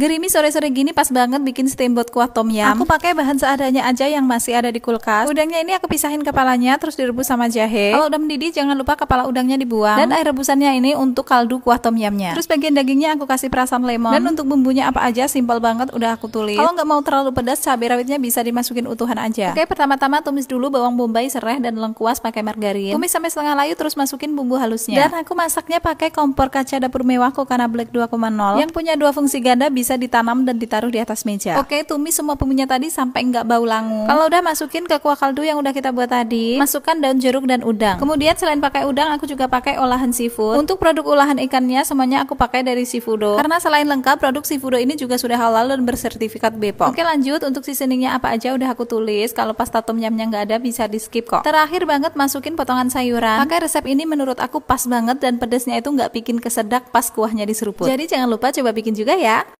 Gerimi sore-sore gini pas banget bikin steamboat kuah tom yum. Aku pakai bahan seadanya aja yang masih ada di kulkas. Udangnya ini aku pisahin kepalanya terus direbus sama jahe. Kalau udah mendidih jangan lupa kepala udangnya dibuang dan air rebusannya ini untuk kaldu kuah tom yumnya. Terus bagian dagingnya aku kasih perasan lemon dan untuk bumbunya apa aja simpel banget udah aku tulis. Kalau nggak mau terlalu pedas cabai rawitnya bisa dimasukin utuhan aja. Oke pertama-tama tumis dulu bawang bombay, serai dan lengkuas pakai margarin. Tumis sampai setengah layu terus masukin bumbu halusnya. Dan aku masaknya pakai kompor kaca dapur mewahku karena Black 2,0 yang punya dua fungsi ganda bisa bisa ditanam dan ditaruh di atas meja. Oke, tumis semua bumbunya tadi sampai nggak bau langu. Kalau udah masukin ke kuah kaldu yang udah kita buat tadi, masukkan daun jeruk dan udang. Kemudian selain pakai udang, aku juga pakai olahan seafood. Untuk produk olahan ikannya semuanya aku pakai dari Seafoodo. Karena selain lengkap, produk Seafoodo ini juga sudah halal dan bersertifikat BPOM. Oke, lanjut untuk seasoningnya apa aja udah aku tulis. Kalau pasta tom yamnya nggak ada bisa di skip kok. Terakhir banget masukin potongan sayuran. Pakai resep ini menurut aku pas banget dan pedesnya itu nggak bikin kesedak pas kuahnya diseruput. Jadi jangan lupa coba bikin juga ya.